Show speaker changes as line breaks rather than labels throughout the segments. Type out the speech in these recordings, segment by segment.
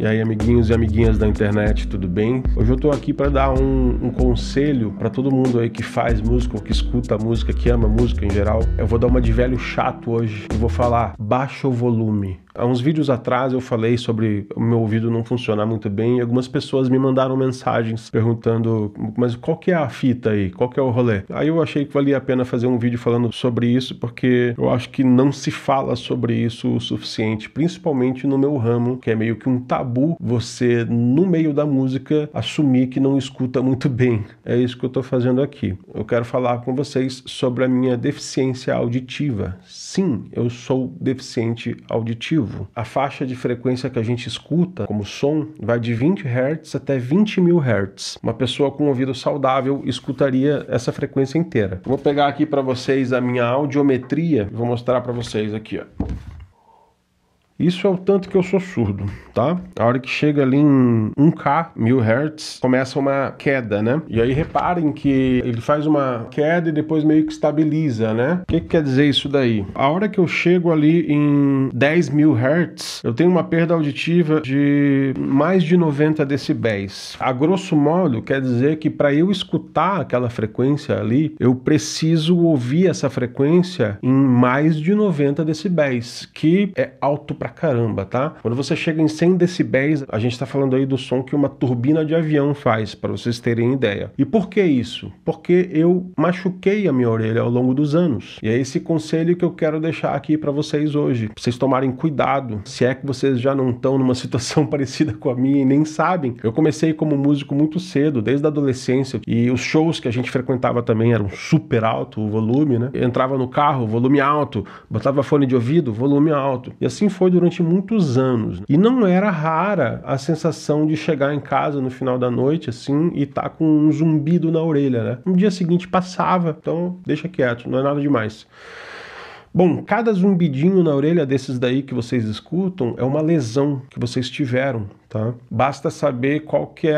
E aí, amiguinhos e amiguinhas da internet, tudo bem? Hoje eu tô aqui para dar um, um conselho para todo mundo aí que faz música, ou que escuta música, que ama música em geral. Eu vou dar uma de velho chato hoje e vou falar: baixa o volume. Há uns vídeos atrás eu falei sobre o meu ouvido não funcionar muito bem e algumas pessoas me mandaram mensagens perguntando: mas qual que é a fita aí? Qual que é o rolê? Aí eu achei que valia a pena fazer um vídeo falando sobre isso, porque eu acho que não se fala sobre isso o suficiente, principalmente no meu ramo, que é meio que um tabu tabu você, no meio da música, assumir que não escuta muito bem. É isso que eu estou fazendo aqui. Eu quero falar com vocês sobre a minha deficiência auditiva. Sim, eu sou deficiente auditivo. A faixa de frequência que a gente escuta como som vai de 20 Hz até 20 mil Hz. Uma pessoa com ouvido saudável escutaria essa frequência inteira. vou pegar aqui para vocês a minha audiometria, vou mostrar para vocês aqui, ó. Isso é o tanto que eu sou surdo, tá? A hora que chega ali em 1K, 1000 Hz, começa uma queda, né? E aí reparem que ele faz uma queda e depois meio que estabiliza, né? O que, que quer dizer isso daí? A hora que eu chego ali em 10.000 mil Hz, eu tenho uma perda auditiva de mais de 90 decibéis. A grosso modo, quer dizer que para eu escutar aquela frequência ali, eu preciso ouvir essa frequência em mais de 90 decibéis, que é alto pra pra caramba, tá? Quando você chega em 100 decibéis, a gente está falando aí do som que uma turbina de avião faz, para vocês terem ideia. E por que isso? Porque eu machuquei a minha orelha ao longo dos anos. E é esse conselho que eu quero deixar aqui para vocês hoje. Pra vocês tomarem cuidado, se é que vocês já não estão numa situação parecida com a minha e nem sabem. Eu comecei como músico muito cedo, desde a adolescência, e os shows que a gente frequentava também eram super alto o volume, né? Eu entrava no carro, volume alto, botava fone de ouvido, volume alto. E assim foi durante muitos anos. E não era rara a sensação de chegar em casa no final da noite, assim, e tá com um zumbido na orelha, né? No dia seguinte passava, então deixa quieto, não é nada demais. Bom, cada zumbidinho na orelha desses daí que vocês escutam é uma lesão que vocês tiveram, Tá? Basta saber qual que é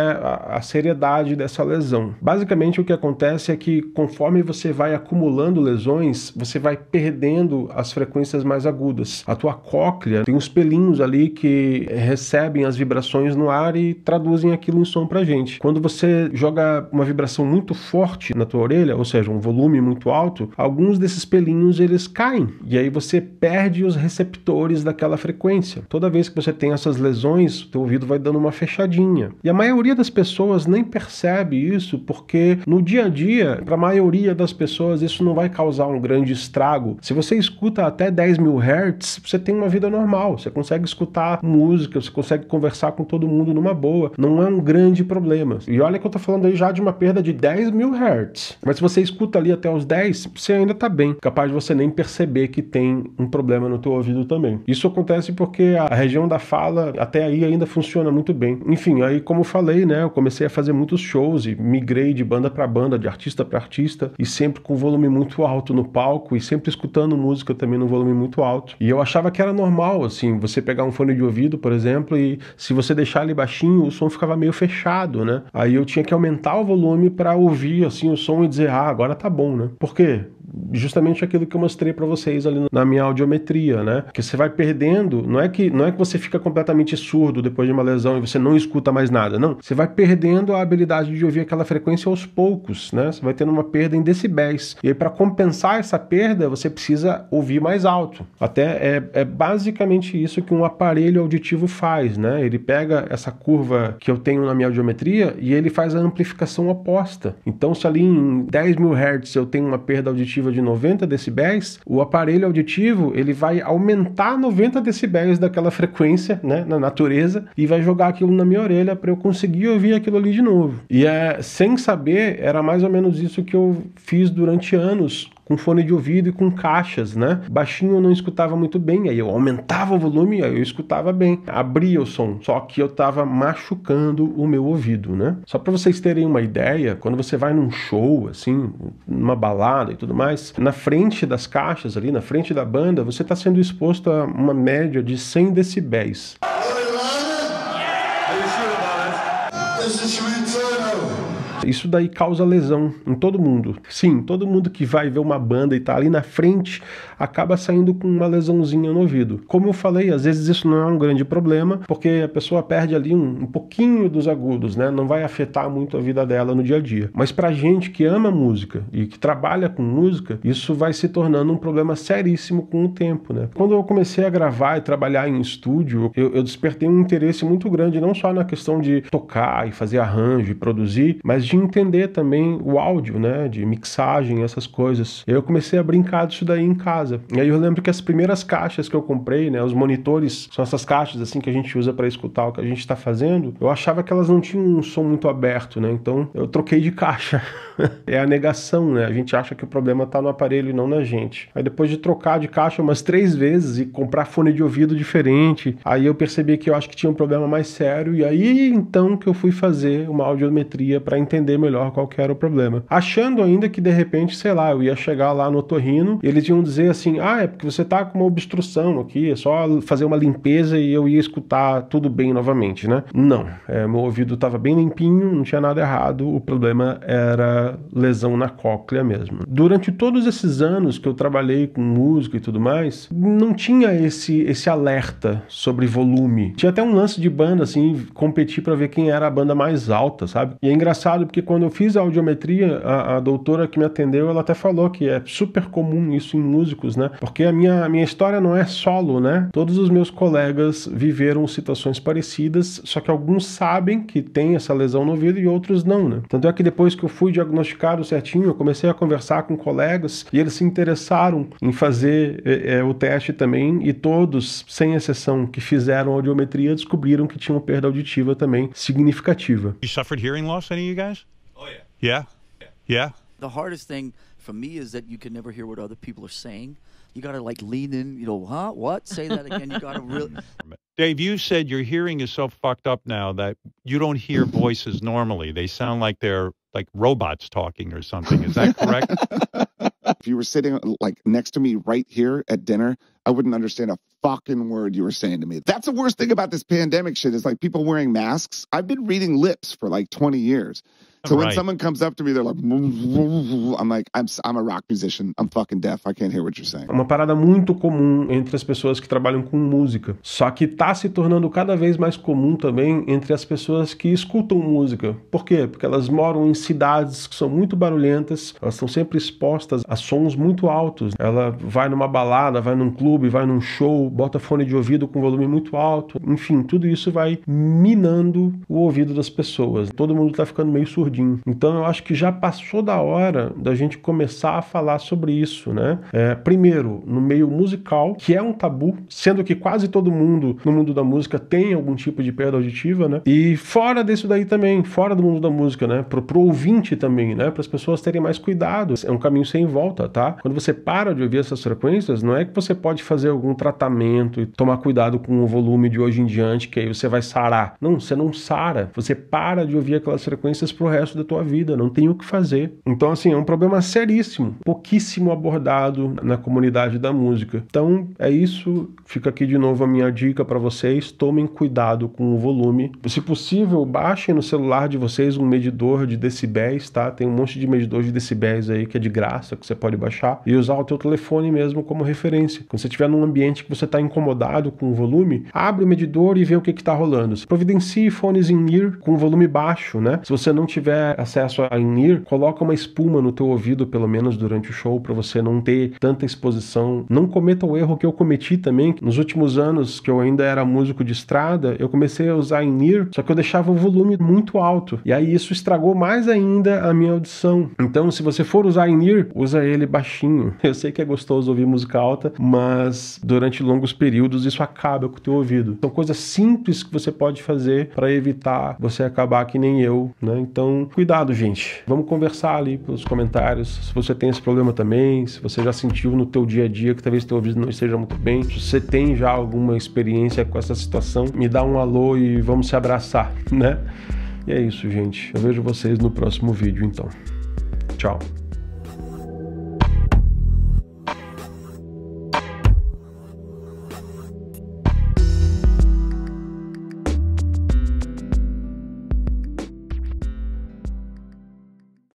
a, seriedade dessa lesão. Basicamente o que acontece é que conforme você vai acumulando lesões, você vai perdendo as frequências mais agudas. A tua cóclea tem uns pelinhos ali que recebem as vibrações no ar e traduzem aquilo em som pra gente. Quando você joga uma vibração muito forte na tua orelha, ou seja, um volume muito alto, alguns desses pelinhos eles caem e aí você perde os receptores daquela frequência. Toda vez que você tem essas lesões, teu ouvido ouvido vai dando uma fechadinha. E a maioria das pessoas nem percebe isso porque no dia a dia, para a maioria das pessoas, isso não vai causar um grande estrago. Se você escuta até 10 mil hertz, você tem uma vida normal, você consegue escutar música, você consegue conversar com todo mundo numa boa, não é um grande problema. E olha que eu tô falando aí já de uma perda de 10 mil hertz, mas se você escuta ali até os 10, você ainda tá bem, capaz de você nem perceber que tem um problema no teu ouvido também. Isso acontece porque a região da fala até aí ainda funciona funciona muito bem. Enfim, aí como eu falei, né, eu comecei a fazer muitos shows e migrei de banda para banda, de artista para artista e sempre com volume muito alto no palco e sempre escutando música também num volume muito alto. E eu achava que era normal, assim, você pegar um fone de ouvido, por exemplo, e se você deixar ele baixinho, o som ficava meio fechado, né? Aí eu tinha que aumentar o volume para ouvir assim o som e dizer: "Ah, agora tá bom", né? Por quê? justamente aquilo que eu mostrei para vocês ali na minha audiometria, né? Que você vai perdendo, não é que não é que você fica completamente surdo depois de uma lesão e você não escuta mais nada, não. Você vai perdendo a habilidade de ouvir aquela frequência aos poucos, né? Você vai tendo uma perda em decibéis. E aí para compensar essa perda, você precisa ouvir mais alto. Até é, é basicamente isso que um aparelho auditivo faz, né? Ele pega essa curva que eu tenho na minha audiometria e ele faz a amplificação oposta. Então se ali em 10 mil hertz eu tenho uma perda auditiva auditiva de 90 decibéis, o aparelho auditivo ele vai aumentar 90 decibéis daquela frequência, né, na natureza, e vai jogar aquilo na minha orelha para eu conseguir ouvir aquilo ali de novo. E é, sem saber, era mais ou menos isso que eu fiz durante anos com fone de ouvido e com caixas, né? Baixinho eu não escutava muito bem, aí eu aumentava o volume, aí eu escutava bem, abria o som, só que eu tava machucando o meu ouvido, né? Só para vocês terem uma ideia, quando você vai num show, assim, numa balada e tudo mais, na frente das caixas ali, na frente da banda, você está sendo exposto a uma média de 100 decibéis. Isso daí causa lesão em todo mundo. Sim, todo mundo que vai ver uma banda e tá ali na frente acaba saindo com uma lesãozinha no ouvido. Como eu falei, às vezes isso não é um grande problema, porque a pessoa perde ali um, um pouquinho dos agudos, né? Não vai afetar muito a vida dela no dia a dia. Mas pra gente que ama música e que trabalha com música, isso vai se tornando um problema seríssimo com o tempo, né? Quando eu comecei a gravar e trabalhar em estúdio, eu, eu despertei um interesse muito grande, não só na questão de tocar e fazer arranjo e produzir, mas de entender também o áudio, né, de mixagem, essas coisas. Eu comecei a brincar disso daí em casa. E aí eu lembro que as primeiras caixas que eu comprei, né, os monitores, são essas caixas assim que a gente usa para escutar o que a gente está fazendo, eu achava que elas não tinham um som muito aberto, né? Então eu troquei de caixa. é a negação, né? A gente acha que o problema está no aparelho e não na gente. Aí depois de trocar de caixa umas três vezes e comprar fone de ouvido diferente, aí eu percebi que eu acho que tinha um problema mais sério e aí então que eu fui fazer uma audiometria para entender entender melhor qual que era o problema. Achando ainda que de repente, sei lá, eu ia chegar lá no torrino e eles iam dizer assim: ah, é porque você tá com uma obstrução aqui, é só fazer uma limpeza e eu ia escutar tudo bem novamente, né? Não. É, meu ouvido estava bem limpinho, não tinha nada errado, o problema era lesão na cóclea mesmo. Durante todos esses anos que eu trabalhei com música e tudo mais, não tinha esse, esse alerta sobre volume. Tinha até um lance de banda, assim, competir para ver quem era a banda mais alta, sabe? E é engraçado porque quando eu fiz a audiometria, a, a, doutora que me atendeu, ela até falou que é super comum isso em músicos, né? Porque a minha, a minha história não é solo, né? Todos os meus colegas viveram situações parecidas, só que alguns sabem que tem essa lesão no ouvido e outros não, né? Tanto é que depois que eu fui diagnosticado certinho, eu comecei a conversar com colegas e eles se interessaram em fazer é, é o teste também e todos, sem exceção, que fizeram audiometria descobriram que tinham perda auditiva também significativa. You suffered hearing loss, any of you guys? Yeah. Yeah. The hardest thing for me is that you can never hear what other people are saying. You got to like lean in, you know, huh? What? Say that again. You got to really. Dave, you said your hearing is so fucked up now that you don't hear voices normally. They sound like they're like robots talking or something. Is that correct? if you were sitting like next to me right here at dinner, I wouldn't understand a fucking word you were saying to me. That's the worst thing about this pandemic shit is like people wearing masks. I've been reading lips for like 20 years. So right. someone comes up to me, they're like, I'm like, I'm, I'm a rock musician. I'm fucking deaf. I can't hear what you're saying. É uma parada muito comum entre as pessoas que trabalham com música. Só que tá se tornando cada vez mais comum também entre as pessoas que escutam música. Por quê? Porque elas moram em cidades que são muito barulhentas, elas estão sempre expostas a sons muito altos. Ela vai numa balada, vai num clube, vai num show, bota fone de ouvido com volume muito alto. Enfim, tudo isso vai minando o ouvido das pessoas. Todo mundo tá ficando meio surdo então eu acho que já passou da hora da gente começar a falar sobre isso, né? É, primeiro, no meio musical, que é um tabu, sendo que quase todo mundo no mundo da música tem algum tipo de perda auditiva, né? E fora disso daí também, fora do mundo da música, né? Pro, pro ouvinte também, né? Para as pessoas terem mais cuidado. É um caminho sem volta, tá? Quando você para de ouvir essas frequências, não é que você pode fazer algum tratamento e tomar cuidado com o volume de hoje em diante, que aí você vai sarar. Não, você não sara. Você para de ouvir aquelas frequências pro resto resto da tua vida, não tem o que fazer. Então, assim, é um problema seríssimo, pouquíssimo abordado na comunidade da música. Então, é isso. Fica aqui de novo a minha dica para vocês: tomem cuidado com o volume. Se possível, baixem no celular de vocês um medidor de decibéis, tá? Tem um monte de medidor de decibéis aí que é de graça, que você pode baixar e usar o teu telefone mesmo como referência. Quando você estiver num ambiente que você está incomodado com o volume, abre o medidor e vê o que está rolando. Providencie fones em ear com volume baixo, né? Se você não tiver tiver acesso a in-ear, coloca uma espuma no teu ouvido pelo menos durante o show para você não ter tanta exposição. Não cometa o erro que eu cometi também. Nos últimos anos que eu ainda era músico de estrada, eu comecei a usar in-ear, só que eu deixava o volume muito alto. E aí isso estragou mais ainda a minha audição. Então, se você for usar in-ear, usa ele baixinho. Eu sei que é gostoso ouvir música alta, mas durante longos períodos isso acaba com o teu ouvido. São coisas simples que você pode fazer para evitar você acabar que nem eu, né? Então, então, cuidado, gente. Vamos conversar ali pelos comentários. Se você tem esse problema também, se você já sentiu no teu dia a dia que talvez teu ouvido não esteja muito bem, se você tem já alguma experiência com essa situação, me dá um alô e vamos se abraçar, né? E é isso, gente. Eu vejo vocês no próximo vídeo, então. Tchau.